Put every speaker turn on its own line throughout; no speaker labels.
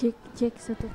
Çek, çek satın.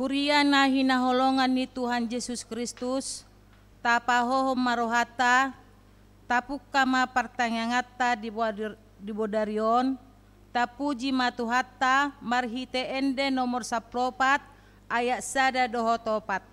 Huriana holongan ni Tuhan Yesus Kristus, tapaho marohata, tapuk kama pertanyangata di Bodarion, tapuji matuhatta marhite ende nomor sapropat, ayak sada
dohotopat.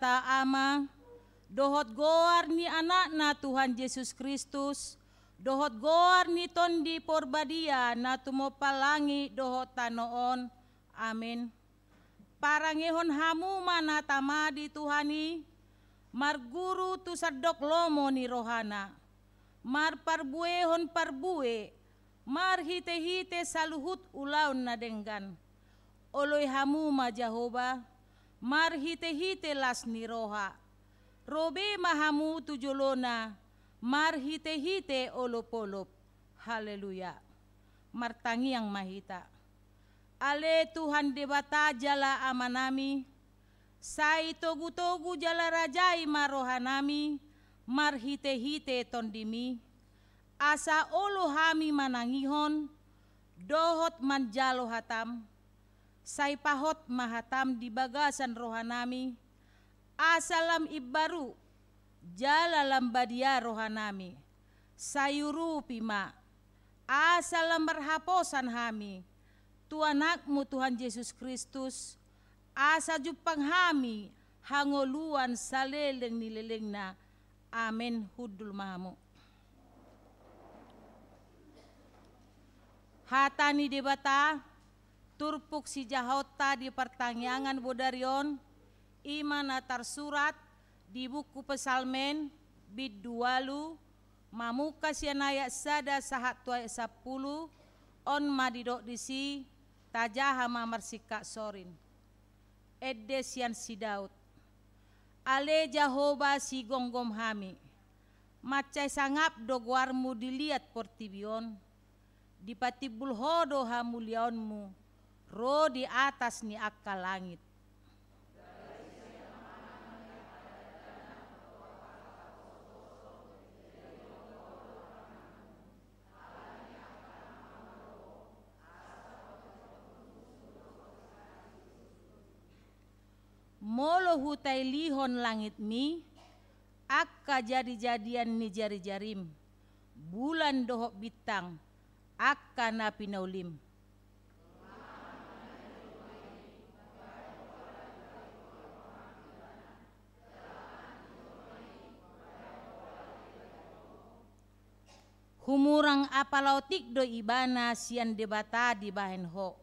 kata Ama, dohot goar ni anak na Tuhan Yesus Kristus, dohot goar ni ton di porbadia na palangi dohot tanoon. Amin. Parangihon hamu mana tamadi Tuhani, marguru tu sadok lomo ni rohana, mar parbue hon parbue, mar hite hite saluhut ulaun na denggan. Oloy hamu ma Jehovah, Marhitehite las niroha. Robe mahamu tujolona, marhitehite olopolop. Haleluya. Martangi yang mahita. Ale Tuhan debata jala amanami, sai togu togu jala rajai marohanami, marhitehite tondimi. Asa olohami manangihon, dohot manjalo hatam, pahot mahatam di bagasan rohanami, asalam ibaru jalalam badia rohanami, sayuru pima, asalam merhaposan hami, tuanakmu Tuhan Yesus Kristus, asa jupang hami, hangoluan saleleng nilelengna, amin hudul mahamu. Hatani debata, turpuk si jahota di pertangyangan bodarion imana tarsurat di buku pesalmen bidualu mamuka sianaya sada sahat tua ya sapulu on madidok disi hama marsika sorin edesian si daud ale jahoba si gonggom hami macai sangap dogwarmu dilihat portibion bulhodo hodo hamulionmu roh di atas ni akal langit. Molo hutai lihon langit mi, akka jadi-jadian ni jari-jarim, bulan dohok bitang, akka napinaulim. humurang apalautik do ibana sian debata di bahen ho.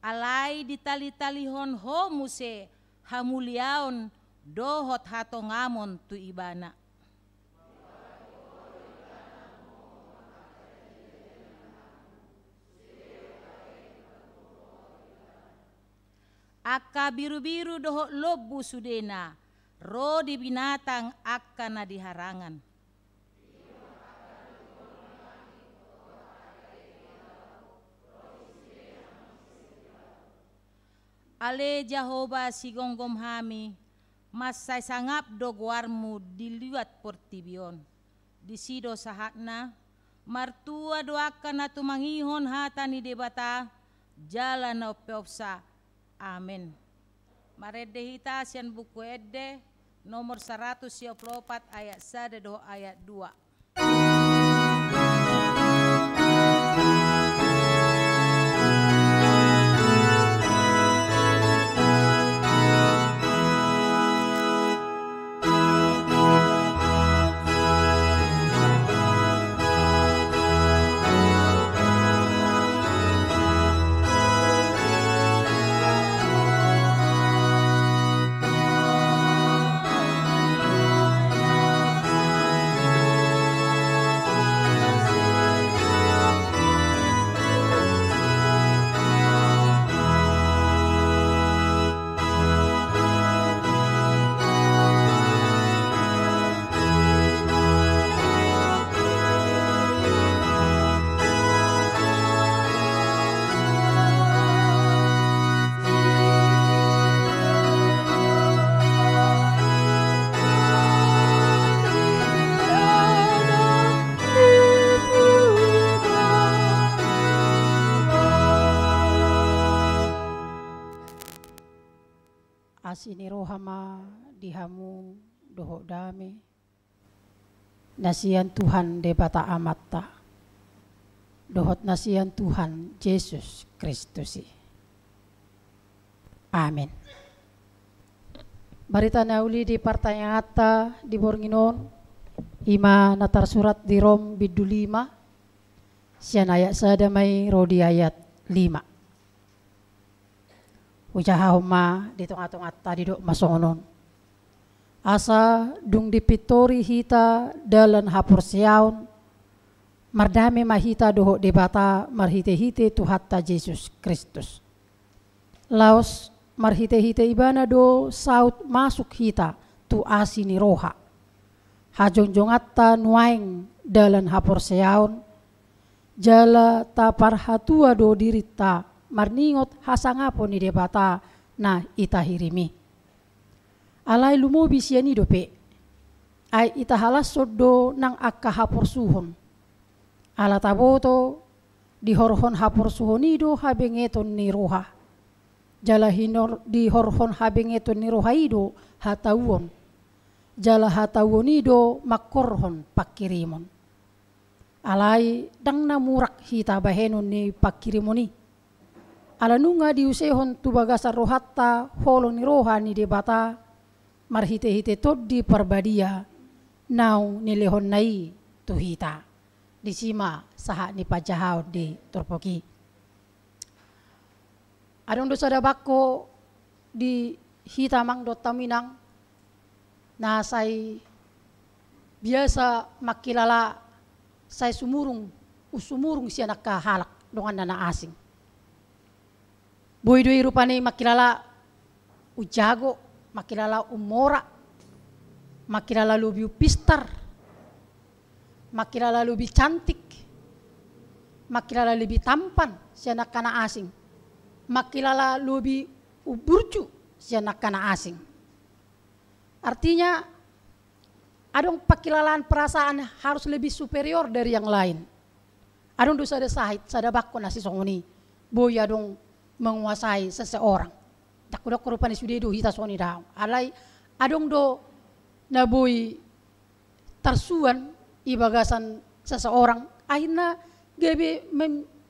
Alai di tali-tali hon ho muse hamuliaon dohot hato ngamon tu ibana. Aka biru-biru dohot lobu sudena, ro di binatang akka na diharangan. Ale Jehovah gonggom hami, mas saya sangap doguarmu diliwat portibion. Di sido sahakna, martua doakan atu mangihon hatani debata, jalan opeopsa. Amin. Marede hita sian buku edde, nomor 124 ayat 1 ayat 2.
ini rohama dihamu doho dami Nasian Tuhan debata amata. Dohot nasian Tuhan Yesus si Amin. Barita nauli di partai di Borginon ima natar surat di Rom bidu lima, sian ayat sadamai rodi ayat lima ujahahuma tonga-tonga tadi dok masongon asa dung dipitori hita dalan hapur siaun mardame mahita doho debata marhite-hite tuhatta Yesus Kristus laos marhite-hite ibana do saut masuk hita tu asini roha Hajongjongatta nuaing dalan hapur siaun jala tapar hatua do dirita marningot hasangapo ni debata na itahirimi. Alai lumo bisiani dope. Ai itahalas sodo nang akka hapor suhon. Ala taboto dihorhon hapor suhonido habengeton ni roha. Jala hinor di horhon habengeton ni roha ido hatawon. Jala hatawonido makorhon pakirimon. Alai dang namurak hita bahenon ni pakirimoni ala nunga tu bagasa rohatta holong ni rohani de bata marhite hite di parbadia nau ni lehon nai tuhita di sima saha ni pajahau di turpoki adong do sada bako di hita mang do taminang na sai biasa makilala sai sumurung usumurung anak halak dengan anak asing Boidoi rupane makilala ujago, makilala umora, makilala lebih pistar, makilala lebih cantik, makilala lebih tampan si anak kana asing, makilala lebih uburcu si anak kana asing. Artinya adong pakilalaan perasaan harus lebih superior dari yang lain. Adong dosa desa sada bakko nasi songoni. Boya dong menguasai seseorang. Tak kuda korupani sudah itu kita soni dah Alai adong do nabui tersuan ibagasan seseorang. Akhirnya gebe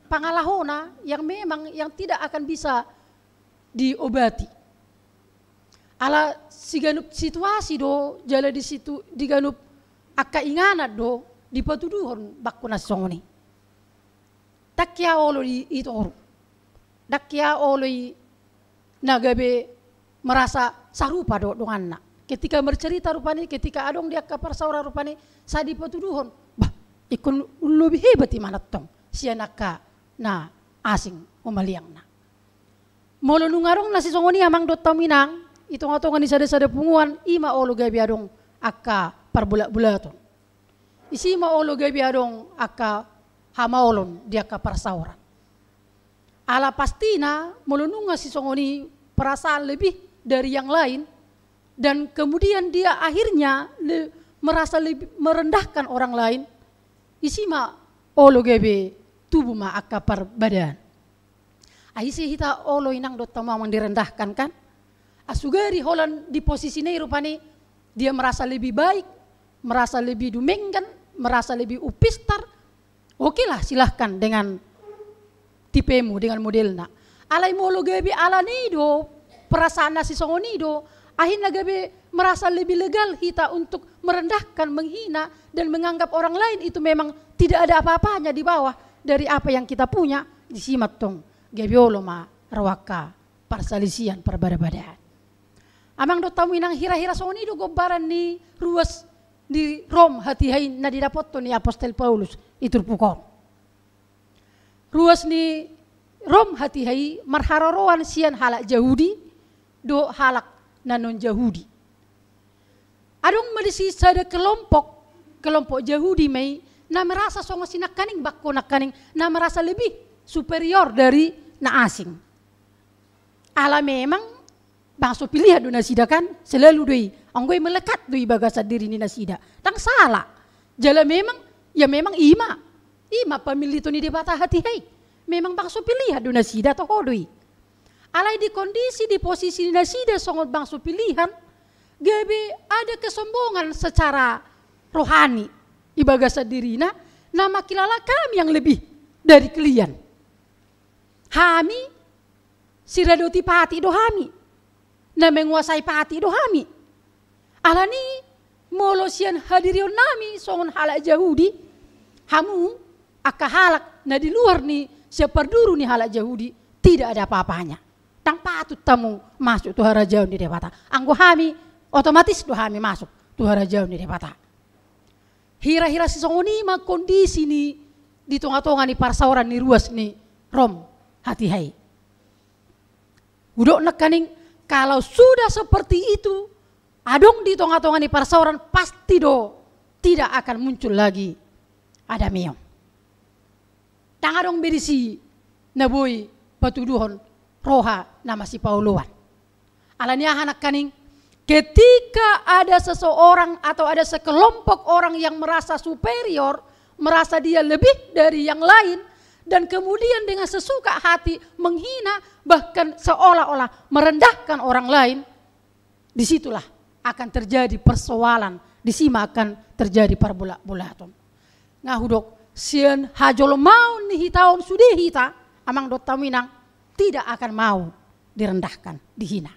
pangalahona yang memang yang tidak akan bisa diobati. Ala siganup situasi do jala di situ diganup akka inganat do dipatuduhon bakuna songoni. tak olo di itu orang. Dakia oleh nagabe merasa sarupa do dengan anak. Ketika bercerita rupani, ketika adong dia kapar saura rupani, saya patuduhon. Bah, ikun lebih hebat mana tong. Si Sianaka na asing umaliang na. Molo nungarong nasi songoni amang dot minang, itu atong ni sada-sada punguan, ima olo gabi adong akka parbulak bulatun. Isi ima olo gabi adong akka olon dia kapar saura ala pastina melununga si songoni perasaan lebih dari yang lain dan kemudian dia akhirnya le, merasa lebih merendahkan orang lain isima olo gebe tubuh ma akapar badan aisi hita olo inang dot direndahkan kan asugari holan di posisi ini rupani dia merasa lebih baik merasa lebih dumeng kan, merasa lebih upistar oke okay lah silahkan dengan tipemu dengan modelnya. Alai molo gebi ala nido, perasaan nasi songo nido, akhirnya gebi merasa lebih legal kita untuk merendahkan, menghina, dan menganggap orang lain itu memang tidak ada apa-apanya di bawah dari apa yang kita punya, disimat tong. Gabi ma rawaka, parsalisian, perbadaan. Amang do tamu inang hira-hira songo nido gobaran ni ruas di Rom hati hati nadi dapat tuh ni Apostel Paulus itu pukong ruas ni rom hati hai marharoroan sian halak jahudi do halak nanon jahudi adong melisi sada kelompok kelompok jahudi, mai na merasa songo sinak kaning bakko nak kaning na merasa lebih superior dari na asing. Ala memang bangso pilih do nasida kan selalu doi anggoy melekat doi bagasa diri ni nasida. Tang salah. Jala memang ya memang ima Ima pamilih itu ni dia patah hati hei. Memang bangso pilihan do nasida to hodui. Oh, Alai di kondisi di posisi duna sida songot bangso pilihan. Gabe ada kesombongan secara rohani. ibaga dirina nama kilala kami yang lebih dari kalian. Hami siradoti pati do hami. Na menguasai pati do hami. Alani molosian hadirion nami songon hala jahudi Hamu akahalak na di luar nih seperduru nih halak Yahudi tidak ada apa-apanya. Tanpa patut tamu masuk tuh jauh di depata. Anggo hami otomatis tuh hami masuk tuh jauh di depata. Hira-hira si songoni mah kondisi nih di tonga-tonga nih parsauran nih ruas nih rom hati hai. Udok nekaning kalau sudah seperti itu adong di tonga-tonga nih parsauran pasti do tidak akan muncul lagi ada miom tarong berisi naboi patuduhon roha nama si Pauluan. Alanya anak kaning ketika ada seseorang atau ada sekelompok orang yang merasa superior, merasa dia lebih dari yang lain, dan kemudian dengan sesuka hati menghina bahkan seolah-olah merendahkan orang lain, disitulah akan terjadi persoalan, di terjadi perbolak-bolakan. Ngahudok, sian hajolo mau nih hitaon sudah hita amang dota minang tidak akan mau direndahkan dihina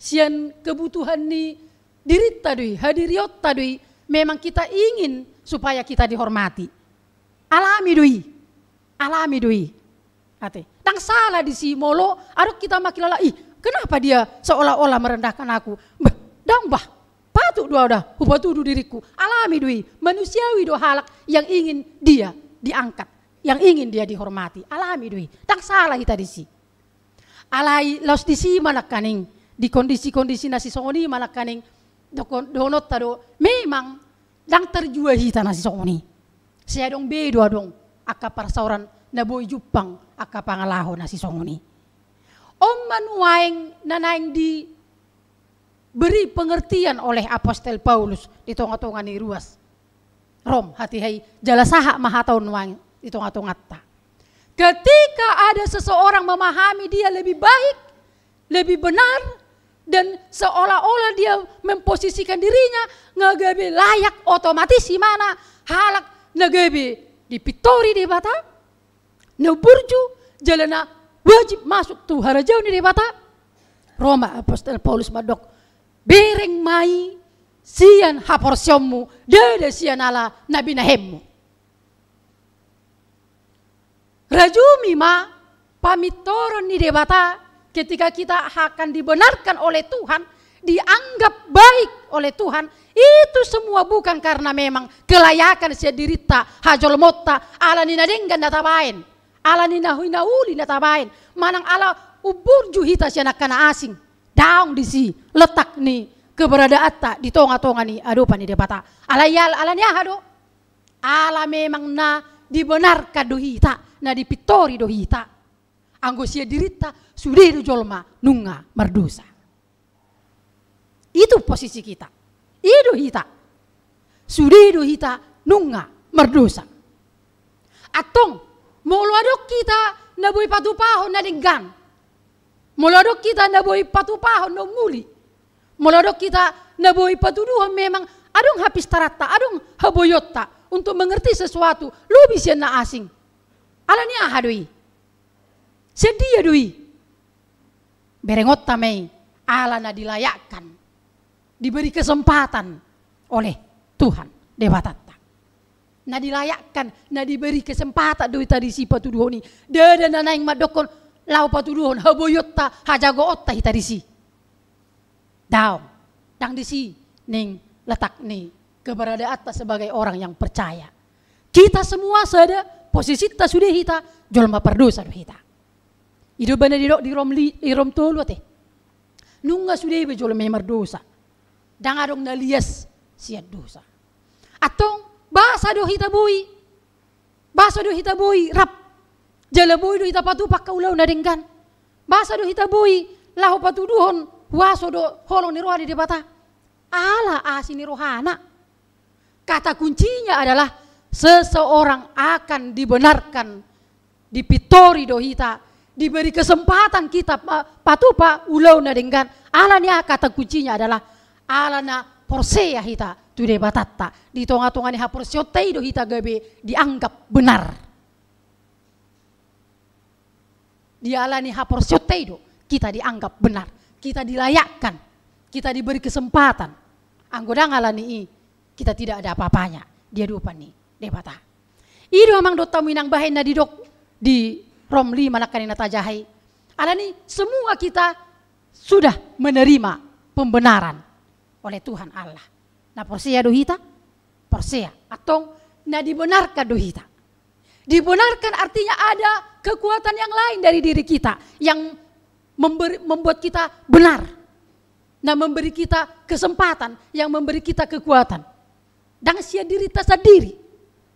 sian kebutuhan ni diri tadui hadiriot tadui memang kita ingin supaya kita dihormati alami dui alami dui ate tang salah di si molo aduk kita makin ih kenapa dia seolah-olah merendahkan aku bah dang bah Patut doa hubatu hubatudu diriku. Alami dui, manusiawi doa halak yang ingin dia diangkat. Yang ingin dia dihormati. Alami dui, tak salah kita disi. Alai los disi kaning Di kondisi-kondisi nasi songoni kaning Donot tado, memang dang terjual kita nasi songoni. Saya dong be doa dong. akap persauran naboi jupang akap pangalaho nasi songoni. Om manuaeng nanaeng di beri pengertian oleh Apostel Paulus di tonga-tonga ni ruas. Rom hati hai jala sahak maha tahun wang di tonga-tonga ta. Ketika ada seseorang memahami dia lebih baik, lebih benar, dan seolah-olah dia memposisikan dirinya ngegebi layak otomatis di mana halak ngegebi di pitori di bata neburju jalana wajib masuk tuh harajau di bata Roma Apostel Paulus madok bereng mai sian haporsiommu dede sian ala nabi nahemmu. Rajumi ma pamitoron ni debata ketika kita akan dibenarkan oleh Tuhan, dianggap baik oleh Tuhan, itu semua bukan karena memang kelayakan diri dirita hajol motta ala nina denggan bain Ala nina data bain Manang ala ubur juhita anak kana asing down di si letak ni keberadaan tak di tonga tonga ni aduh pani dia patah alayal alanya aduh ala memang na dibenarkan dohi tak na dipitori dohi tak anggosia dirita di jolma nunga merdosa itu posisi kita itu iya kita sudir kita nunga merdosa atong mau adok kita nabui patu patupaho na Molodok kita na patuh patupahon no muli. kita na boy patuduhon memang adong habis tarata, adong haboyota untuk mengerti sesuatu. Lu bisa na asing. Alani aha doi. Sedih ya doi. Berengot tamai. Alana dilayakkan. Diberi kesempatan oleh Tuhan. Dewa Tata. Na dilayakkan, na diberi kesempatan doi tadi sifat tuduhoni. Dada na madokon lau patuduhon ta hajago otta hita disi. Daum, dang disi ning letak nih keberadaan atas sebagai orang yang percaya. Kita semua sada posisi ta sudah kita jolma perdosa hita. Ido bana di di rom li di rom tolu teh. Nungga sudah be jolma merdosa. Dang adong nalias siat dosa. Atong bahasa do kita bui. Bahasa do kita bui rap Jalabui do patu pakka ulau nadengkan. Basa do bui lahu patu duhon waso do holong ni rohani debata. Ala asini ah, rohana. Kata kuncinya adalah seseorang akan dibenarkan dipitori do hita diberi kesempatan kita patu pak ulau Ala alanya ah, kata kuncinya adalah alana ya hita debata tak di tonga-tonga ni haporsio do hita gabe dianggap benar dialani hapor syutteido, kita dianggap benar, kita dilayakkan, kita diberi kesempatan. Anggoda ngalani i, kita tidak ada apa-apanya. Dia dupa nih, debata. Ido amang dota minang bahin nadi dok di Romli manakani tajahai. Alani semua kita sudah menerima pembenaran oleh Tuhan Allah. Nah persia dohita, persia atau nah dibenarkan dohita. Dibenarkan artinya ada kekuatan yang lain dari diri kita yang memberi, membuat kita benar. Nah memberi kita kesempatan yang memberi kita kekuatan. Dan sia diri tasa diri.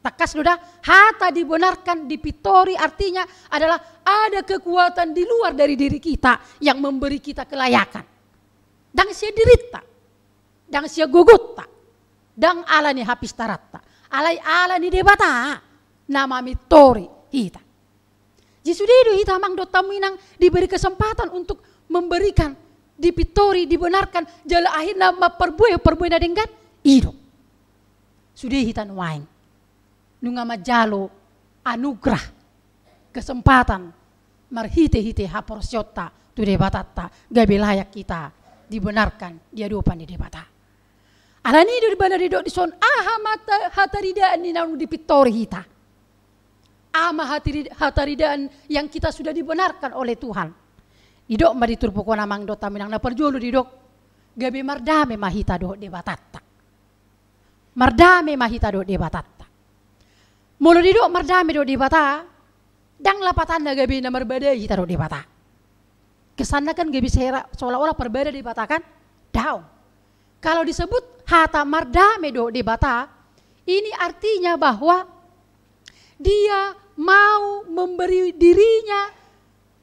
Takas sudah hata dibenarkan dipitori artinya adalah ada kekuatan di luar dari diri kita yang memberi kita kelayakan. Dan sia dirita, dan sia gugutta, dan alani habis tarat alai alani debata, nama mitori hita. Jisudidu hitamang do taminang diberi kesempatan untuk memberikan dipitori dibenarkan jala akhir nama perbuaya perbuai nadengkan ido sudah hitan wain nunga jalo anugrah kesempatan marhite hite haporsiota tu debatata gabe layak kita dibenarkan dia pan di debata alani di dibana di dok dison aha mata hatari ni nanu dipitori hita ama hataridaan yang kita sudah dibenarkan oleh Tuhan. Idok mari turpukona mang dota minang na perjulu didok. Gabe mardame mahita do debatatta. Mardame mahita do debatatta. Mulu didok mardame do debata. Dang na gabe na marbadai hita do debata. Kesana kan gabe sehera seolah-olah perbeda dibatakan Dao. Kalau disebut hata mardame do debata, ini artinya bahwa dia mau memberi dirinya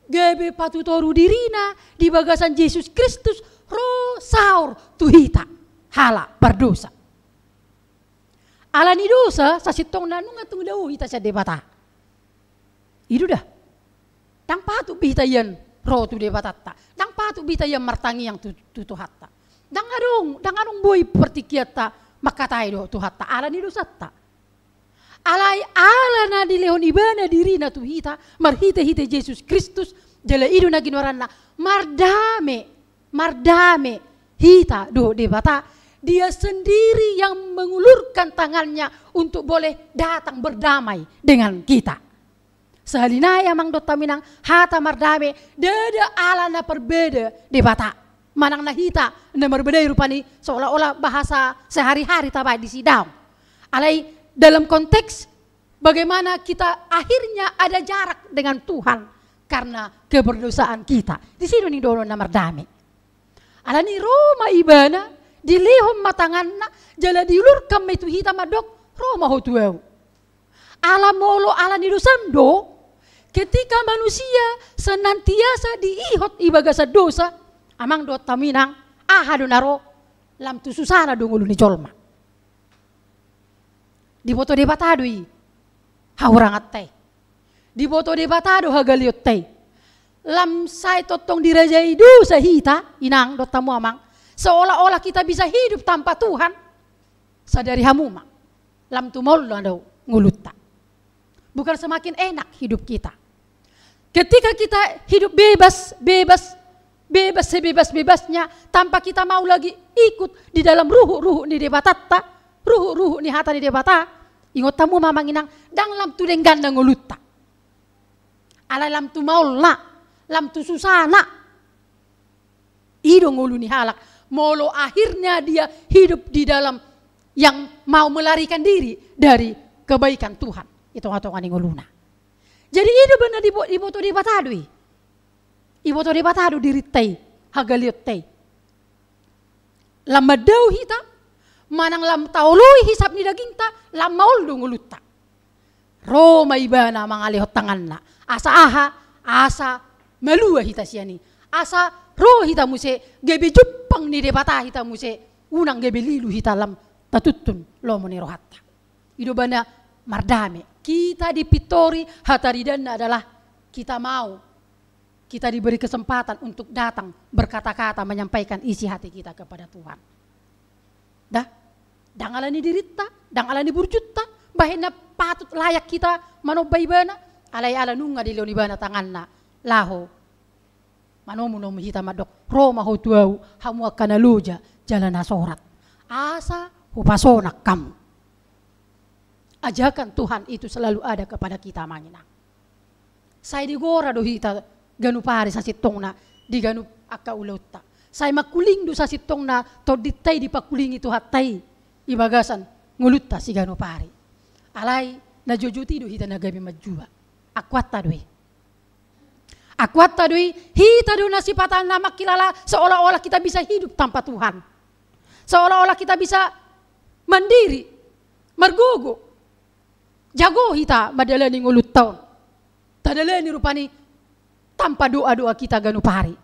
gebe patutoru dirina di bagasan Yesus Kristus rosaur tuhita hala berdosa. Alani dosa sasitong nanu ngatung dau hita sade bata. Itu dah. Tang patu bita yen ro tu de batata. Tang patu bita yen martangi yang tu, tu hatta. Dang adong, dang adong boy pertikiata makatai do tu hatta. Alani dosa ta alai alana di leon ibana na tu hita mar hita hita Yesus Kristus jala idu nagin waranna mardame mardame hita do debata dia sendiri yang mengulurkan tangannya untuk boleh datang berdamai dengan kita. sehalina ya mang dota minang hata mardame dada alana perbeda debata. Manang hita na beda rupani seolah-olah bahasa sehari-hari tabai di sidang. Alai dalam konteks bagaimana kita akhirnya ada jarak dengan Tuhan karena keberdosaan kita. Di sini nih dono namar dami. Ada nih Roma ibana lehom matanganna jala diulur kami itu hita madok Roma hotuau. Ala molo ala nidosam do ketika manusia senantiasa diihot ibagasa dosa amang do taminang ahadunaro lam tu susana dungulu ni colma. Di foto di haurangat i. Di foto ha galiot te Lam sai totong di raja du sahita inang tamu amang. Seolah-olah kita bisa hidup tanpa Tuhan. Sadari hamuma. Lam tu tumol ando ngulutta. Bukan semakin enak hidup kita. Ketika kita hidup bebas, bebas, bebas sebebas-bebasnya tanpa kita mau lagi ikut di dalam ruhu-ruhu di debatatta, ruh-ruh ni hata di debata ingot tamu mama nginang dang lam tu deng gandang ala lam tu maula lam tu susana ido ngolu ni halak molo akhirnya dia hidup di dalam yang mau melarikan diri dari kebaikan Tuhan itu atongan ngoluna jadi ido benar di ibu tu di dui ibu tu di batadu diri tei hagaliot tei lama dau hitam manang lam taului hisap ni daging ta lam maul dunguluta. Roma ibana mangalihot tangan na. Asa aha, asa melua hita siani. Asa ro hita muse gebe jupang ni debata hita muse unang gebe lilu hita lam tatutun lomo ni rohatta. Ido bana mardame. Kita di Pitori dan adalah kita mau kita diberi kesempatan untuk datang berkata-kata menyampaikan isi hati kita kepada Tuhan. Dah? dang alani dirita, dang alani burjuta, bahena patut layak kita manobai bana alai ala nunga di leoni bana tanganna laho manomu nomu hita madok roma tuau, hamu akana luja jalan asorat asa hupasona kamu ajakan Tuhan itu selalu ada kepada kita mangina saya digora do hita ganu pare tongna di ganu akka ulutta saya makuling do sasitongna to ditai pakulingi itu hatai ibagasan ngulutta gano pari. Alai na jojuti do hita nagabi majua. Akwatta doi. Akwatta doi hita do nasipatan nama kilala seolah-olah kita bisa hidup tanpa Tuhan. Seolah-olah kita bisa mandiri, mergugu. Jago hita madalani ngulut tahun. Tadalani rupani tanpa doa-doa kita ganu pari.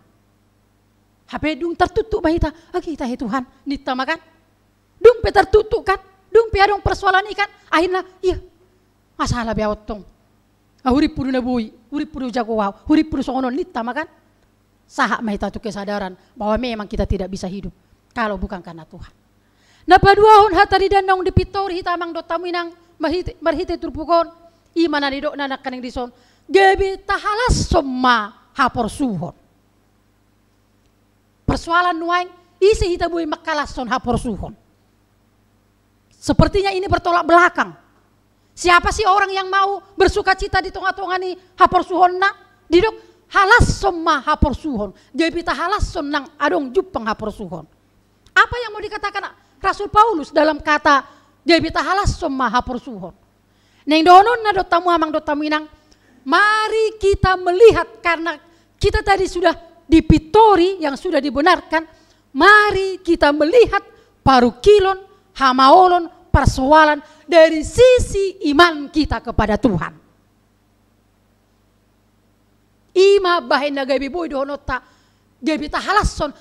Hape dung tertutup bahita, kita, Tuhan, nita makan. Dung pe tertutup kan, dung pe adong persoalan ikan, akhirnya iya masalah biar tong. Huri ah, puru nebui, huri puru jago wow, huri puru sonon lita makan. Sahak mahita itu kesadaran bahwa memang kita tidak bisa hidup kalau bukan karena Tuhan. Nah, pada dua hon hatari danong di pitor hitamang dotaminang marhite marhite turpukon imana adidok nanak kaning dison gebi tahalas semua hapor suhon. Persoalan nuang isi bui makalas son hapor suhon. Sepertinya ini bertolak belakang. Siapa sih orang yang mau bersuka cita di tengah-tengah ini hapor suhon nak? Diduk halas semua hapor suhon. Jadi pita halas senang adong jupeng hapor suhon. Apa yang mau dikatakan Rasul Paulus dalam kata jadi pita halas semua hapor suhon. Neng donon na tamu amang dotamu inang. Mari kita melihat karena kita tadi sudah dipitori yang sudah dibenarkan. Mari kita melihat parukilon, hamaolon, persoalan dari sisi iman kita kepada Tuhan. Ima bahina gabi boy dohonota gebita halason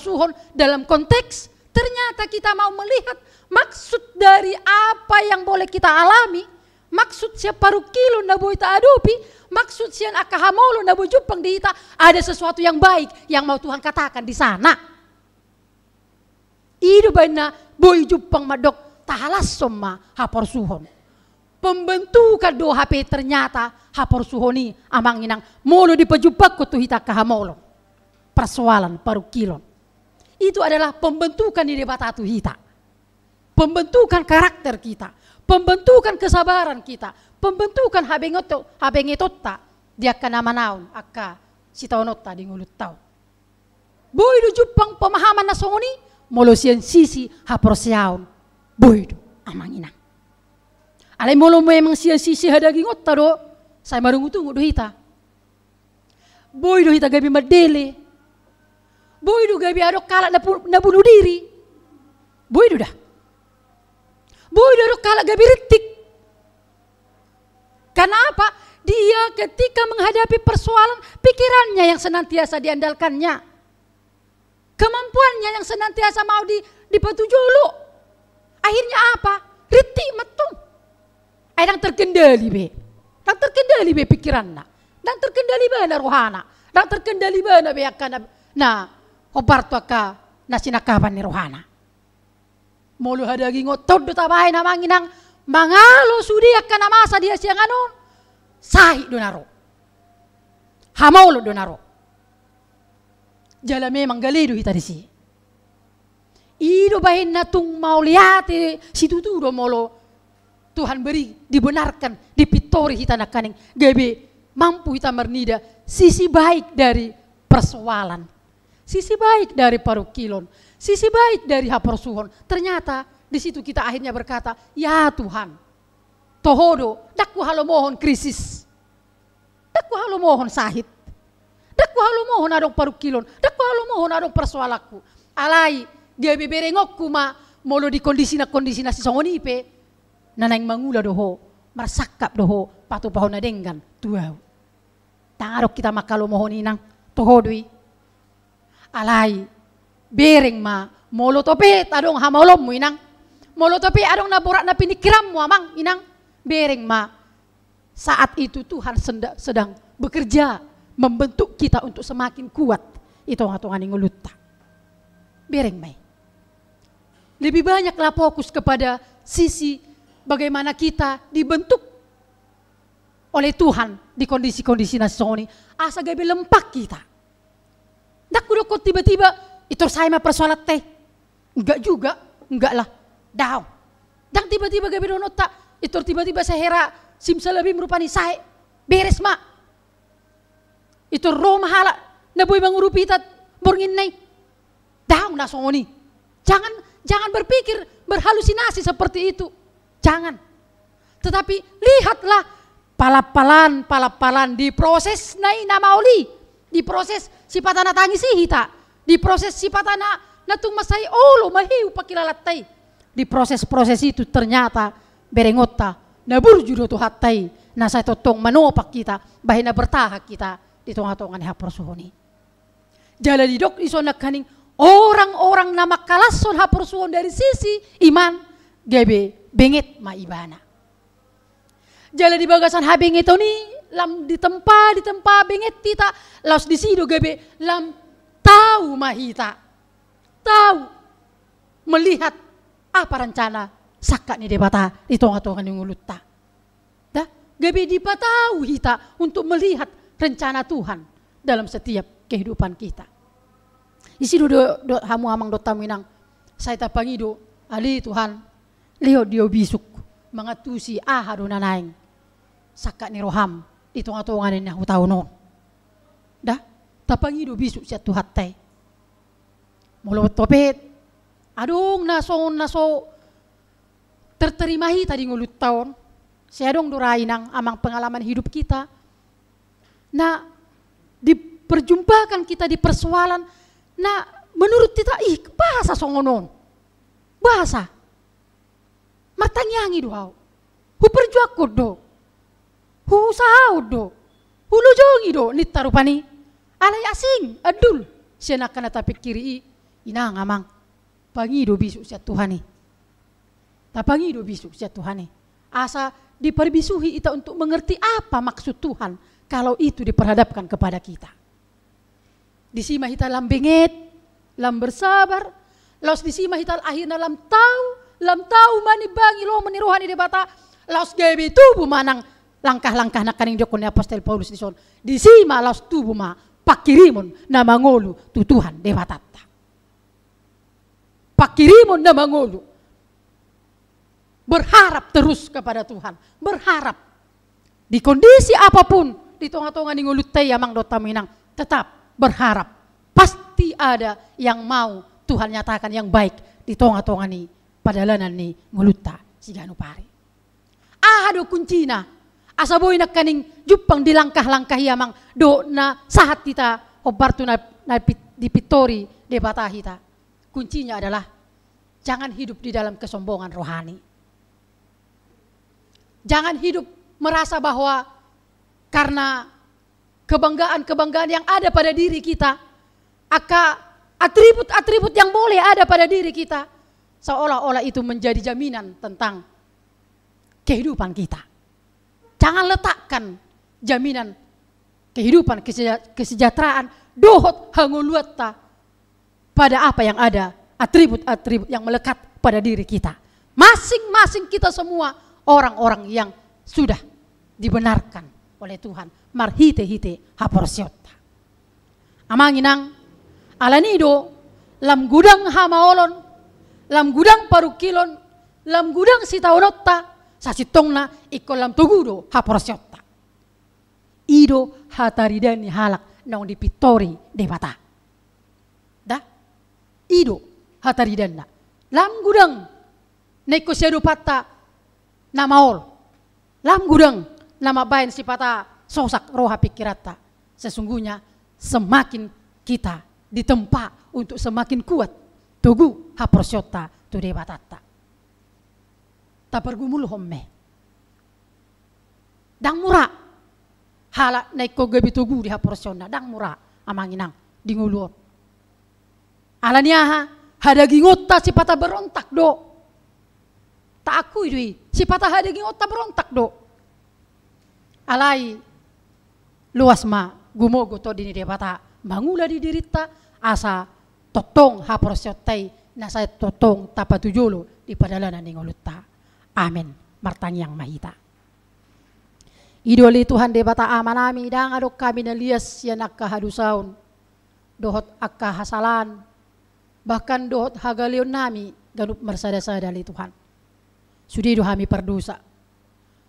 suhon dalam konteks ternyata kita mau melihat maksud dari apa yang boleh kita alami maksud siapa rukilu nabu ita adupi, maksud sian akahamolu nabu jupang diita ada sesuatu yang baik yang mau Tuhan katakan di sana. Idu bana boy jupang madok tahalas semua hapor suhon. Pembentukan do HP ternyata hapor suhoni amang inang mulu di pejubak kutu hita kahamolo. Persoalan kilon Itu adalah pembentukan di debat atu hita. Pembentukan karakter kita. Pembentukan kesabaran kita. Pembentukan habengoto, habengetotta. Dia kena manaun akka sitaonotta di ngulut tau. Boy lu jupang pemahaman nasongoni molosian sisi hapor haprosiaun amang amangina. Alai molo emang sia sisi hadagi ngota do, saya marungu tunggu do hita. Boido hita gabi madele. Boido gabi ado kalak na bunuh diri. Boido dah. Boido ado kalak gabi retik. Karena apa? Dia ketika menghadapi persoalan pikirannya yang senantiasa diandalkannya. Kemampuannya yang senantiasa mau di, dipatujulu. Akhirnya apa? riti metung. Ay yang terkendali be. Yang terkendali be pikiran nak, Yang terkendali be na rohana. Yang terkendali be na be akan na obarto ka na nah, sinakapan ni rohana. Molo hadagi ngotot do tabai na manginang mangalo sudi akana masa dia siang anon. Sahi donaro. Hamaulo donaro. Jala memang itu hita di sini. Ido bahin natung mau lihat liate eh, situturo molo Tuhan beri dibenarkan dipitori nak kaning gebe mampu kita mernida sisi baik dari persoalan sisi baik dari parukilon sisi baik dari hapersuhon ternyata di situ kita akhirnya berkata ya Tuhan tohodo dakku halo mohon krisis dakku halo mohon sahit dakku halo mohon adong parukilon dakku halo mohon adok persoalaku alai dia bebere ngokku ma molo di kondisi na kondisi si songoni pe nanang mangula doho marsakap doho patu pahona denggan tuau tangarok kita makalo mohon inang dui alai bereng ma molo tope tadong hamalom mu inang molo tope adong na borak na pinikiram mu amang inang bereng ma saat itu Tuhan sedang bekerja membentuk kita untuk semakin kuat itu ngatungan ngulutta bereng mai lebih banyaklah fokus kepada sisi bagaimana kita dibentuk oleh Tuhan di kondisi-kondisi nasoni. Asa gabe lempak kita. kudu kok tiba-tiba itu saya mah persoalan teh. Enggak juga, enggak lah. Dau. Dan tiba-tiba gabe dono tak. Itu tiba-tiba saya hera lebih merupani saya. Beres mak. Itu Roma halak. nabui mangurupi tat borngin nai. Dau nasoni. Jangan Jangan berpikir berhalusinasi seperti itu. Jangan. Tetapi lihatlah palapalan, palapalan diproses nai oli, diproses anak tangisi hita, diproses patana natung masai olo mahiu pakilalatai. Diproses-proses itu ternyata berengota, nabur judo tuh hatai, nasa totong manopak kita, bahina bertahak kita di tongatongan tongan hapersuhoni. Jala didok isona kaning Orang-orang nama kalason hapursuon dari sisi iman gebe bengit ma ibana. Jala di bagasan ha bengit ni lam di tempa di tempa bengit tita laus di sido gebe lam tahu mahita. Tahu melihat apa rencana sakat ni debata di tonga-tonga ni ngulutta. Dah, gebe patau hita untuk melihat rencana Tuhan dalam setiap kehidupan kita isi do, do, do hamu amang do taminang saya tapangi do ali Tuhan lihat dia bisuk mangatusi ah do nanaing sakak ni roham itong atongan ni aku tahu non dah tapangi do bisuk siat tuhan tay mulo topet adung naso naso terterimahi tadi ngulut tahun saya dong dorai nang amang pengalaman hidup kita. Nah, diperjumpakan kita di persoalan Nah, menurut kita, ih bahasa songonon. Bahasa. Matanyangi doa. Hu perjuakku do. Hu usaha do. Hu lujongi do. Nita rupani. Alay asing, adul. Senakan tapi kiri Ina ngamang. Pangi do bisu siat Tuhani. Tapangi do bisu siat Tuhani. Asa diperbisuhi kita untuk mengerti apa maksud Tuhan kalau itu diperhadapkan kepada kita disima hita lam bengit, lam bersabar, laos disima hita akhirnya lam tahu, lam tahu mani bangi lo meniruhan ide bata, laos gebi tubuh manang langkah-langkah nak kaning jokone apostel Paulus di disimah los laos tubuh ma pakirimun nama ngolu tu Tuhan dewa tata, Pakirimun nama ngolu. Berharap terus kepada Tuhan, berharap di kondisi apapun di tonga-tonga ningulut teh amang dota minang tetap berharap pasti ada yang mau Tuhan nyatakan yang baik di tonga-tonga ni mulut ni ngulutta siganu pare. kuncinya kuncina boi nak kening jupang di langkah-langkah mang do na sahat kita obartu na, na di pitori di ta. Kuncinya adalah jangan hidup di dalam kesombongan rohani. Jangan hidup merasa bahwa karena kebanggaan-kebanggaan yang ada pada diri kita, akan atribut-atribut yang boleh ada pada diri kita, seolah-olah itu menjadi jaminan tentang kehidupan kita. Jangan letakkan jaminan kehidupan, kesejahteraan, dohot, hanguluatta pada apa yang ada, atribut-atribut yang melekat pada diri kita. Masing-masing kita semua orang-orang yang sudah dibenarkan oleh Tuhan. Mar hite hite siota. Amanginang alanido do lam gudang hamaolon, lam gudang parukilon, lam gudang sitaonotta, sasitongna ikon lam hapor siota. Ido hataridani halak naung dipitori debata. Dah? Ido hataridanna. Lam gudang neko serupata pata namaol. Lam gudang nama bain sifata sosak roha pikirata. Sesungguhnya semakin kita ditempa untuk semakin kuat. Tugu haprosyota tu tak bergumul homme. Dang murah. halak naik kau gebi tugu di haprosyona. Dang murah amanginang di ngulur Alaniaha hadagi ngota sifata berontak do. Tak akui dui, Sifata hadagi ngota berontak do alai luas ma gumo goto dini dia bata bangula di ta asa totong haprosyotai nasai totong tujulu di padalanan ngolutta amin martanyang mahita idoli Tuhan dia bata amanami dang aduk kami nalias yan akahadusaun dohot hasalan bahkan dohot hagalion nami ganup mersada-sada li Tuhan sudi hami perdosa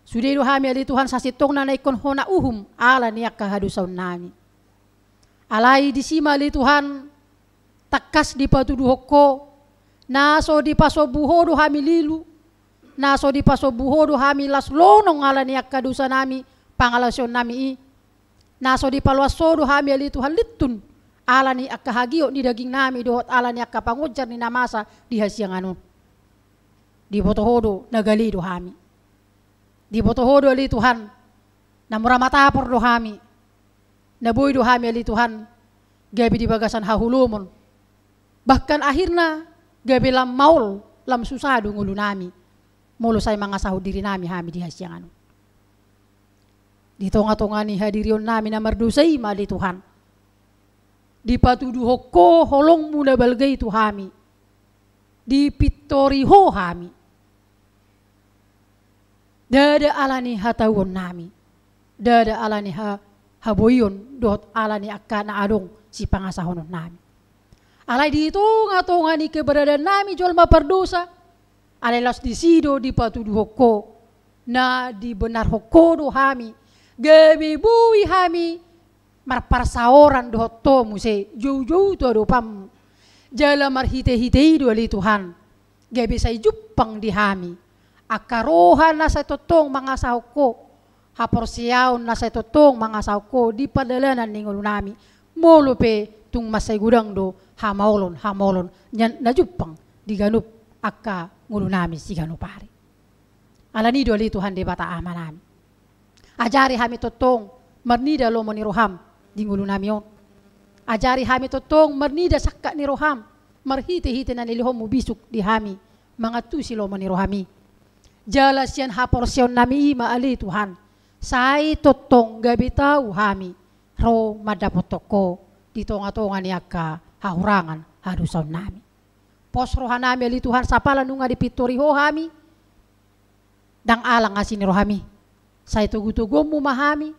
Sudiru hami ali Tuhan sasi tong na kon hona uhum ala niak saun nami. Alai di ali Tuhan takas di patuduhoko naso di pasobuho hami lilu naso di pasobuho hami lonong ala niak kadusa nami pangalasyon nami i naso di paluaso hami ali Tuhan litun ala ni akahagio ni daging nami dohot ala ni akapangujar ni namasa di anu. Di potohodo nagali do hami. Di dibotohodo ali Tuhan na muramata por do hami na boy do ali Tuhan gabi di bagasan hahulumon bahkan akhirna gabi lam maul lam susah dungulu nami mulu saya mangasahu diri nami hami di hasiangan di tonga-tonga ni hadirion nami na mardusai mali Tuhan di patudu hoko holong muda balgai tu hami di pitori ho hami Dada alani hatawun nami. Dada alani ha haboyun dot alani akana adong si pangasahon nami. Alai itu tunga ni keberadaan nami jual perdosa. Alai las disido di hoko na di benar hoko do hami. bui hami marparsaoran do to muse se jauh to do pam. Jala mar hite hite do ali Tuhan. sai jupang di hami akaruhan na sa totong mga sahok ko. Haporsiyaw na sa tutong mga sahok ko, di padalanan ning ulunami. pe, tung masaygulang do, hamaolon, hamaolon, nyan najupang, diganup, akka ngulunami si ganupari. Alani doli Tuhan di bata amanami. Ajari hami tutong, mernida lo roham, di ngulunami on. Ajari hami tutong, mernida sakka roham, marhiti-hiti na nilihom mubisuk di hami, mga si lo rohami jala sian ha nami ima ali Tuhan. Sai totong gabi tahu hami. Ro madapotoko di tonga-tonga niaka haurangan harusan nami. Pos rohanami ali Tuhan sapala nunga di pitori ho hami. Dang alang asini rohami. Sai tugu mu mahami.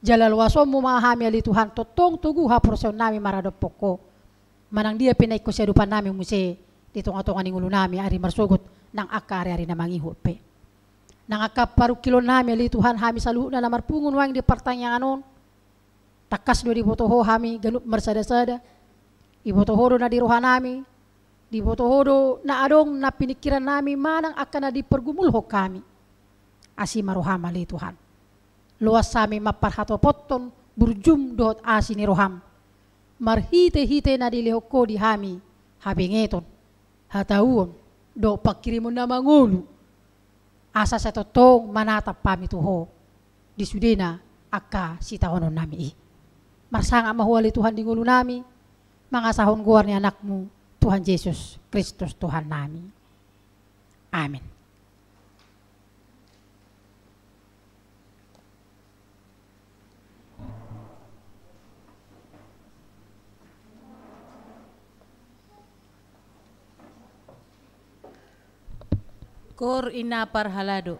Jalal mu mahami ali Tuhan totong tugu hapor sian nami maradopoko. Manang dia pinaik ko sedupan nami muse di tonga-tonga ningulu nami ari marsugut nang aka hari-hari na Nang akap paru kilo nami ali ya Tuhan hami salu na namar pungun wang di pertanyaan on. Takas dua di botoho hami ganup mersada-sada. Ibotoho na di rohanami. Di botoho na adong na pinikiran nami manang akan na ho kami. Asi maruham ali Tuhan. Luas sami maparhato potton burjum dohot asi ni roham. Marhite-hite na dilihokko di hami habingeton. Hatauon do pakirimun na mangulu. Asa sa totong manatap pami tuho. Di sudena aka sitahonon nami i. Marsanga mahuali Tuhan di ngulu nami. Mga sahon guar ni anakmu, Tuhan Yesus Kristus Tuhan nami. Amin.
Kur ina parhalado.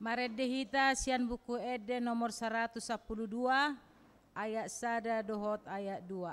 Marede hita sian buku ede nomor 112 ayat sada dohot ayat 2.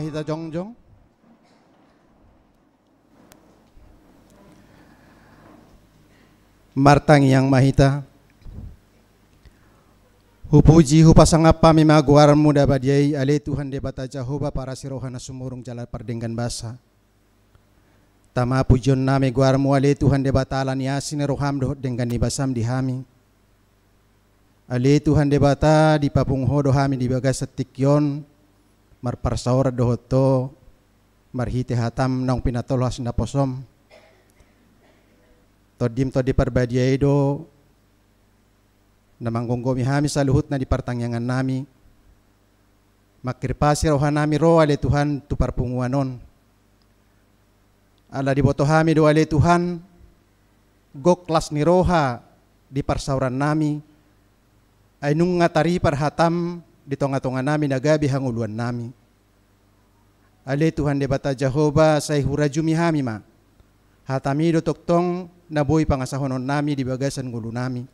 Mahita Jongjong, martang yang mahita hupuji hupasangapa guar muda badiai ale Tuhan debata jahoba para sirohana sumurung jalan perdengan basa tama pujon name guar mu ale Tuhan debata alani asine roham doh dengan di hami. ale Tuhan debata di papung hodo hami di bagas setikion mar dohoto mar hite hatam nong pinatol has na posom todim to di parbadiay do mi hami saluhut na di partangyangan nami makirpasi roha nami ro ale Tuhan tu parpunguanon ala di boto hami do ale Tuhan kelas ni roha di parsauran nami ainung ngatari parhatam di tonga nami na gabi hanguluan nami. Ale Tuhan de bata Jehovah sai hurajumi hami ma. Hatami do toktong na boi pangasahonon nami di bagasan ngulu nami.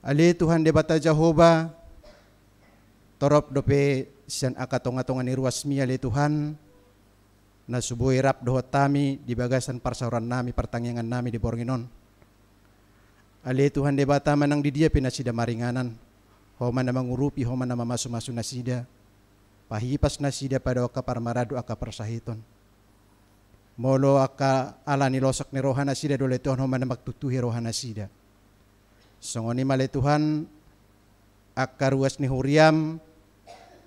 Ale Tuhan de bata torop dope sian akatonga-tonga ni ruasmi ale Tuhan na subuhi rap dohot tami di bagasan parsauran nami pertangyangan nami di Borginon. Ale Tuhan debata manang di dia pinasida maringanan ho mana ngurupi, ho mana masu-masu nasida. Pahipas nasida pada oka parmaradu aka persahiton. Molo aka alani losak ni rohan nasida dole Tuhan ho mana tutuhi rohan nasida. Songoni male Tuhan aka ruas ni huriam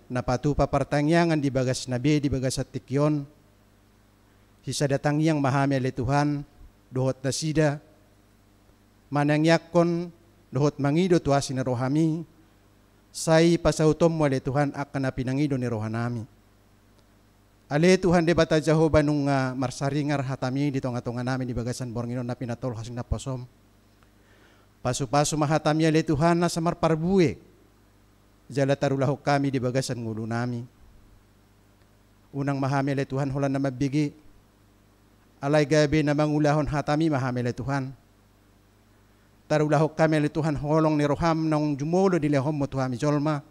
napatu papartangiangan di bagas nabi di bagas atikion. Hisa datang yang mahami oleh Tuhan dohot nasida manang yakon dohot mangido tuasina rohami sai pasau tommo le Tuhan akan pinangido ni rohanami. Ale Tuhan de bata jaho banung marsaringar hatami di tonga-tonga nami di bagasan borngino na pinatol hasing na posom. Pasu-pasu mahatami ale Tuhan na samar parbue. Jala tarulahok kami di bagasan ngulu nami. Unang mahami ale Tuhan holan na mabigi. Alay gabi na mangulahon hatami mahami ale Tuhan. Tuhan tarulah kami le Tuhan holong ni roham nong jumolo di lehom mo Tuhan mi jolma.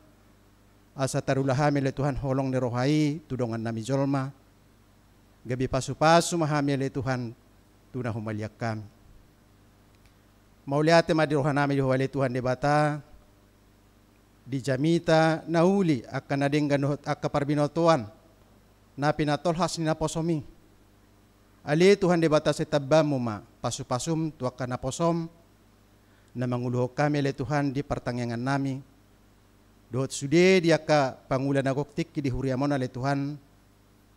Asa tarulah kami Tuhan holong ni rohai tudongan nami jolma. Gabi pasu-pasu mahami oleh Tuhan tuna humaliak kami. Mauliate rohana mi oleh Tuhan di bata. Di jamita nauli akan adenggan akka parbinotuan. Na has ni naposomi. Ali Tuhan debata setabamu ma pasu-pasum tuakan naposom. posom na manguluhok kami le Tuhan di pertangyangan nami. Dohot sude dia ka pangulan tiki di huriamon le Tuhan.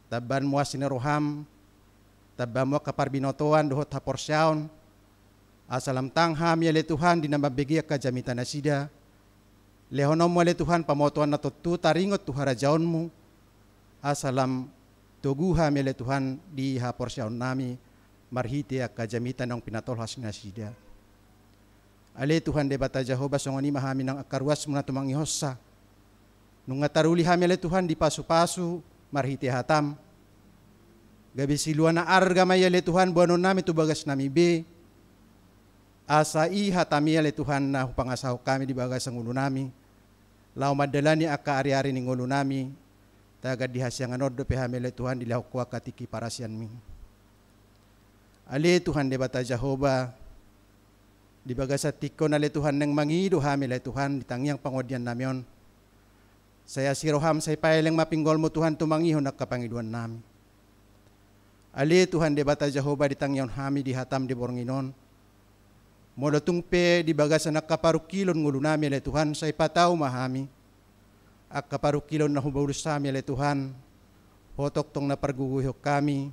Taban mua sineroham, taban mua kapar binotoan dohot hapor syaun. Asalam tangham ya le Tuhan di nama begia ka jamita nasida. Lehonom le Tuhan pamotoan na totu taringot tuhara jaunmu. Asalam toguha le Tuhan di hapor syaun nami. Marhite ya ka jamita nong pinatol hasnasida. nasida. Ale Tuhan debata Jehovah songoni mahami nang akaruas muna hossa. Nunga taruli hami ale Tuhan di pasu-pasu marhiti hatam. Gabi siluana arga maya ale Tuhan buano nami tu bagas nami be. Asa i hatami ale Tuhan na hupangasahu kami di bagas ngulu nami. Lau madalani aka ari-ari ni ngulu nami. Taga dihasiangan ordo pehami ale Tuhan di dilahukua katiki parasian mi. Ale Tuhan debata Jehovah di bagasa tiko na le Tuhan nang mangido hami le Tuhan ditangyang pangodian namion. Saya siroham say ya paeleng mapinggol mo Tuhan tumangiho kapangiduan nami. Ali Tuhan de bata Jehova tangyang hami dihatam di bornginon. Molo tungpe di bagasa nakaparukilon ngulo nami le Tuhan saya patau mahami. Akaparukilon na hubaulus sa le Tuhan. Hotok tong naparguguhok kami.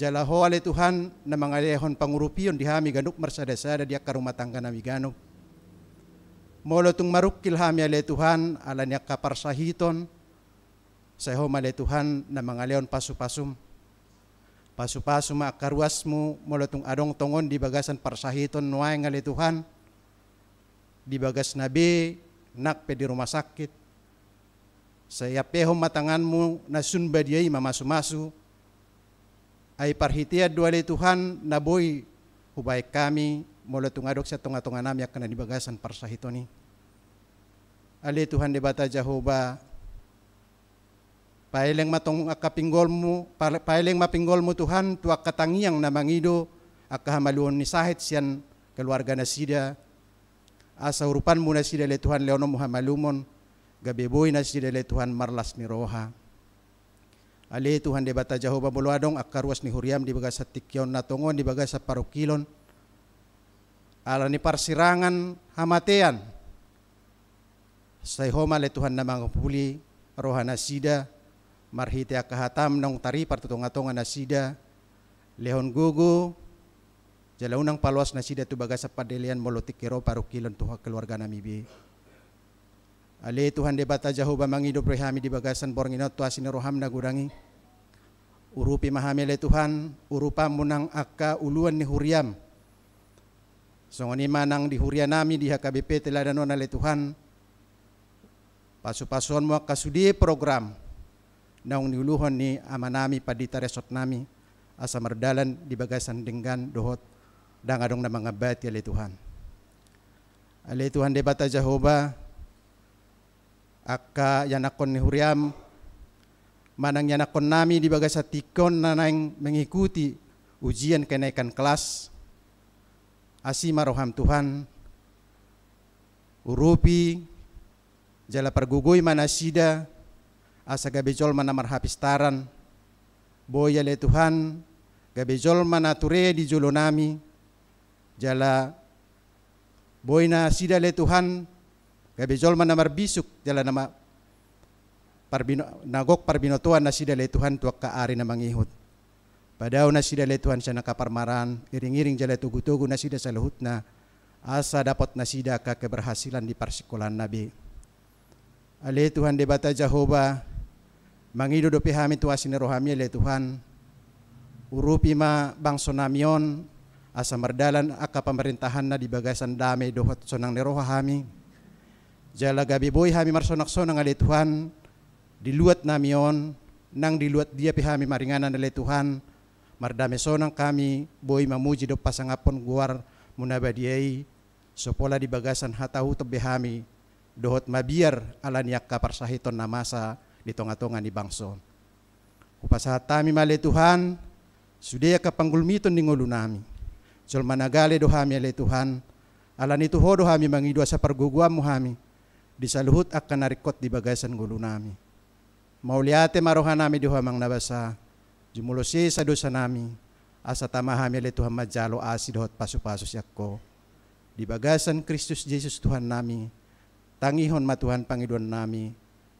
Jala ho ale Tuhan na mga lehon pangurupiyon di hami ganuk marsada-sada di rumah tangga nami ganuk. Molo tung marukil hami ale Tuhan ala niya kaparsahiton sa ho male Tuhan na mga lehon pasupasum. Pasupasum akaruas mo molo tung adong tongon di bagasan parsahiton nuay nga ale Tuhan. Di bagas nabi nak pedi rumah sakit. Saya peho matanganmu na sunbadiyay mamasu masu ay parhitia dua le Tuhan naboi hubai kami mola tungadok sa tunga-tunga nami akan dibagasan parsahitoni. Ali Tuhan bata Jahoba Paileng matong akapinggol mo, paileng mapinggol mo Tuhan, tuak katangiang namangido, akahamaluon ni sahit siyan keluarga na sida. Asa urupan mo sida le Tuhan leonom hamalumon, gabeboy na sida le Tuhan marlas ni roha. Ali Tuhan di bata Jehovah akar was ni huriam di bagasa tikion natongon di bagasa parukilon ala ni parsirangan hamatean sai homa le Tuhan na mangpuli rohana sida marhite akahatam nong tari partutongatongan na sida lehon gugu jalaunang paluas na sida tu bagasa padelian molotikiro parukilon tuha keluarga nami Ale Tuhan debata jahu bamangi do rehami di bagasan borngino tuasini roham na gudangi. Urupi mahamele Tuhan, urupa munang akka uluan ni huriam. Songoni manang di huria nami di HKBP teladan le Tuhan. Pasu-pasuan mua kasudi program. Naung uluhon ni amanami padita resot nami. Asa merdalan di bagasan denggan dohot. Dangadong na mangabati ale Tuhan. Ale Tuhan debata jahoba aka yanakon huriam manang yanakon nami di bagai satikon nanang mengikuti ujian kenaikan kelas asima roham Tuhan urupi jala pergugui mana sida, asa gabejol mana marhapis taran boya le Tuhan gabejol mana ture di nami jala boina sida le Tuhan gabe jolma na marbisuk jala nama parbino nagok parbino tuan na sidale Tuhan tuak ka ari na mangihut padau na sidale Tuhan sa nakaparmaran iring-iring jala tugu-tugu na sida sa luhut na asa dapat na sida ka keberhasilan di parsikulan nabi ale Tuhan debata Jahoba do pihami tu tuasin rohami ale Tuhan urupi ma asa merdalan aka pemerintahan na di bagasan damai dohot sonang neroha hami jala gabi boy hami nang nga Tuhan diluat namion nang di diluat dia pi hami maringanan ale Tuhan nang kami boy mamuji do pasangapon guar munabadiai sopola di bagasan hatahu tebe hami dohot mabiar alaniak kaparsahiton namasa di tonga-tonga ni bangson. Kupasahat kami male Tuhan, sudia kapanggulmiton ni ngolu nami. Sol managale do hami ale Tuhan, alani tuho do hami mangidua sa perguguamu hami. Di disaluhut akan narikot di bagasan gulu nami. Mauliate maruha nami di huamang nabasa, jumulusi sa dosa nami, asa tamahami le Tuhan majalo asid hot pasu pasu yakko. Di bagasan Kristus Yesus Tuhan nami, tangihon matuhan pangiduan nami,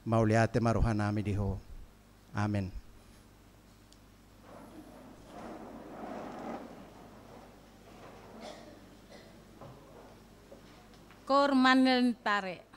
mauliate maruha nami ho. Amen.
Korman tarik.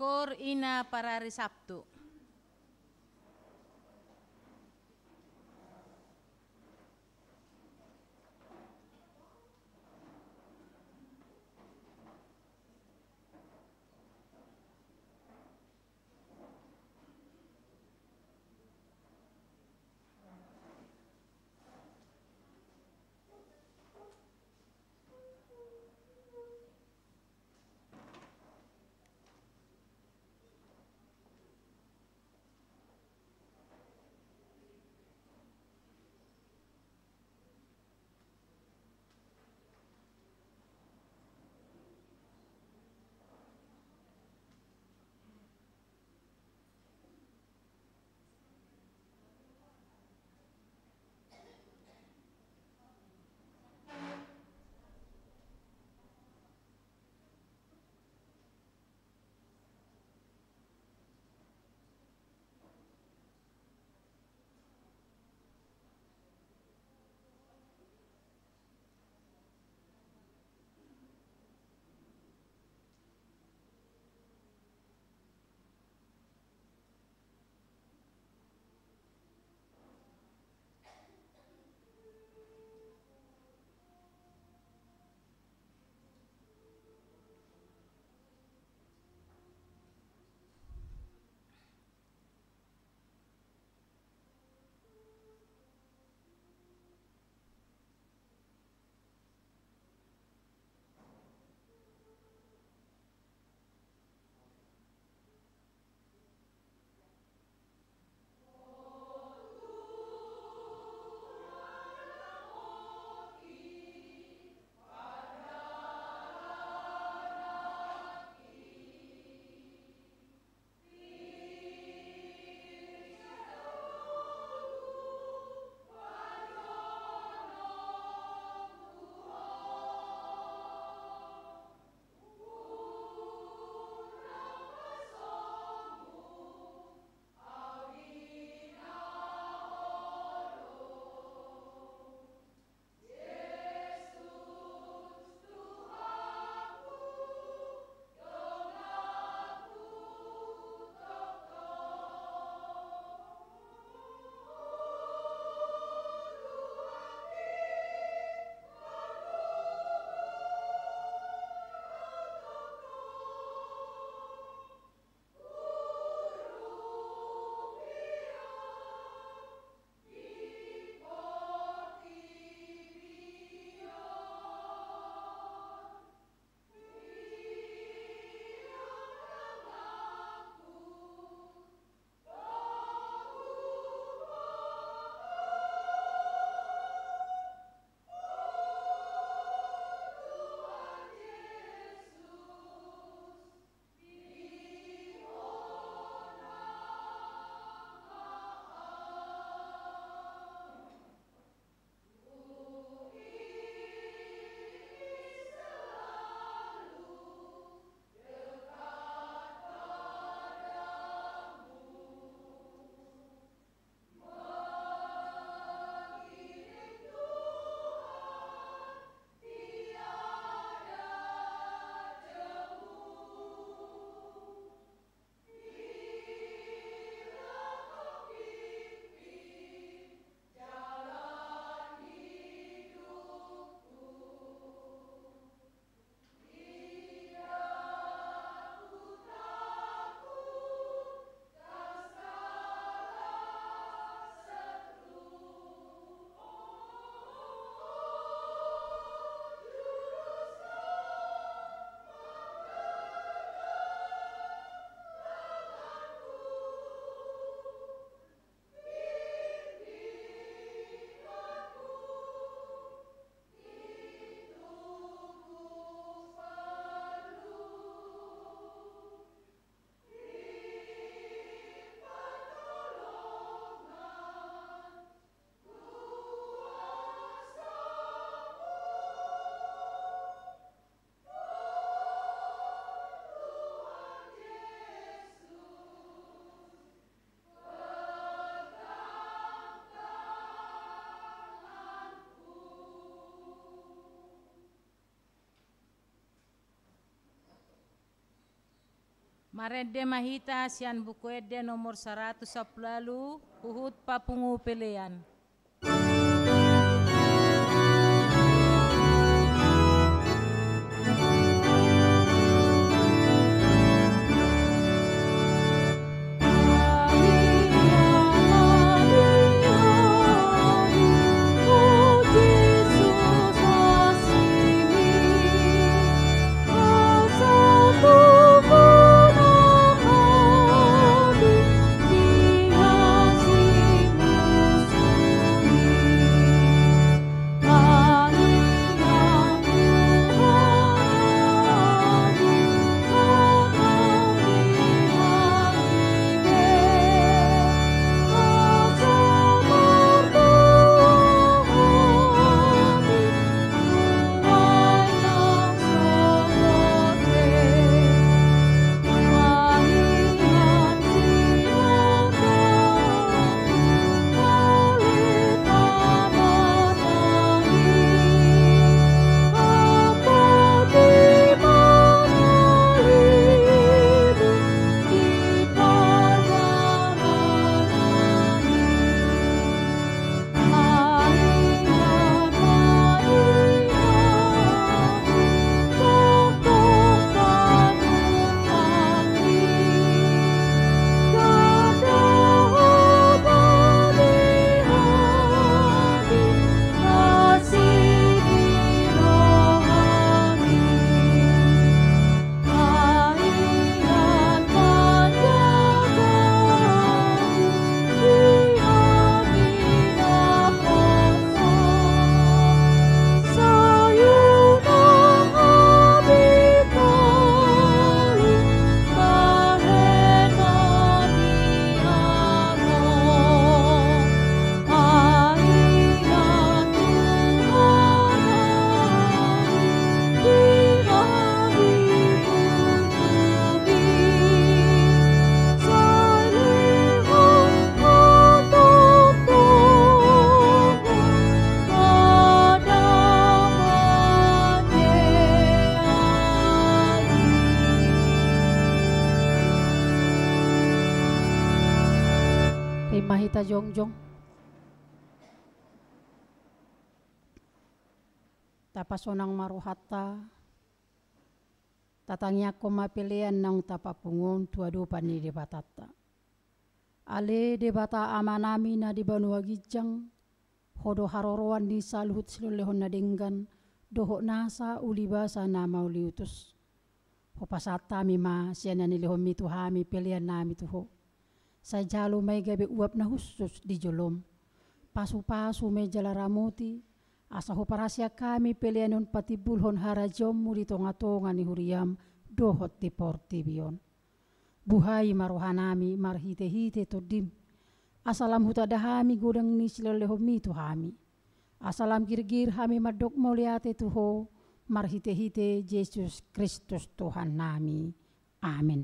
kor ina para resapto. Marende Mahita Sian Bukuede nomor 110 Uhud Papungu Pelean.
sonang maruhatta tatangnya koma pilihan nang tapa pungun tua dupa ni debatatta ale debata amanami na di banua gijang hodo haroroan di saluhut silolehon na denggan doho nasa uli basa na ho hopasata mi ma siana ni lehon mi tuhami pilihan nami tuho sajalu mai gabe uap na husus di jolom pasu-pasu me ramuti Asa ho parasia kami pati bulhon hara jom di tonga-tonga ni huriam dohot ti portibion. Buhai maruhanami marhite-hite dim. Asalam dahami godang ni silolehomi tu hami. Asalam girgir hami madok moliate tu ho marhite-hite Yesus Kristus Tuhan nami. Amin.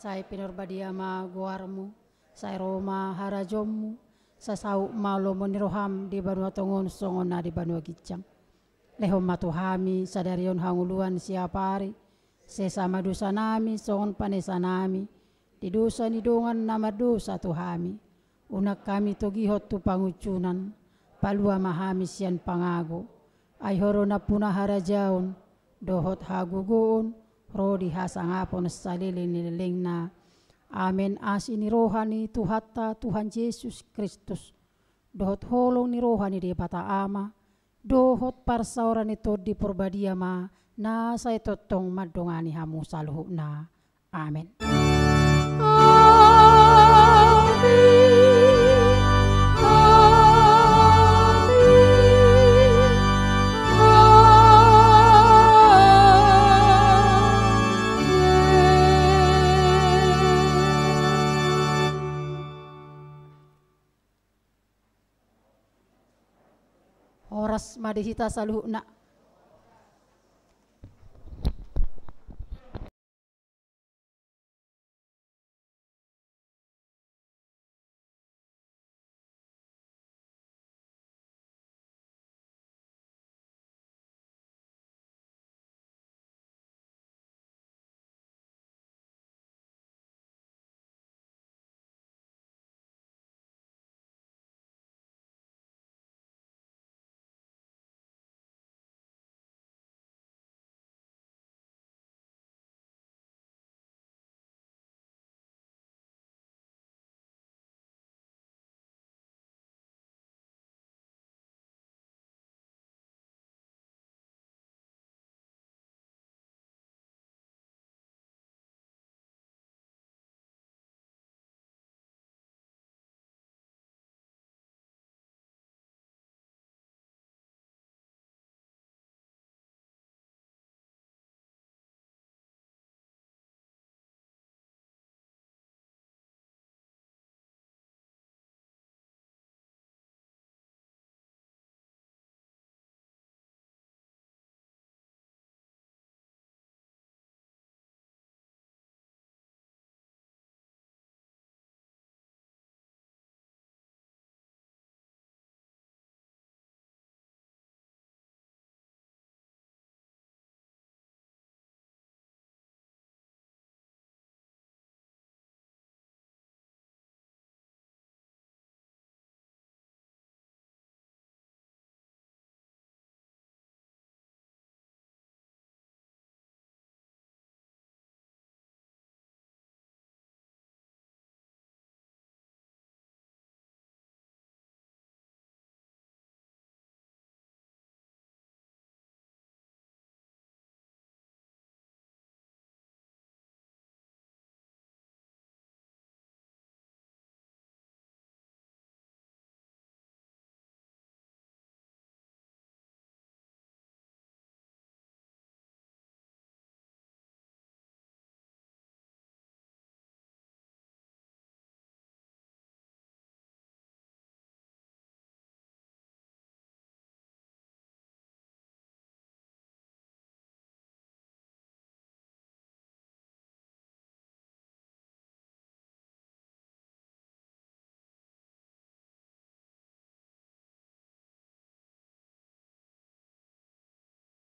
sai pinorbadia ma guarmu sai roma harajommu sa sau malo Roham di banua tongon songona di banua gicang lehom matuhami sadarion hanguluan siapari sesama dosa nami songon panesa nami di dosa ni dongan nama dosa tuhami unak kami togi hot tu pangucunan palua mahami sian pangago ai horona puna harajaun dohot hagugun rodi apa pon salili na, Amin asini rohani tuhatta Tuhan Yesus Kristus. Dohot holong ni rohani di bata ama. Dohot parsaura itu tod di purbadia ma. Na saya totong madongani hamu saluhukna. Amin. Amin. oras madihita nak.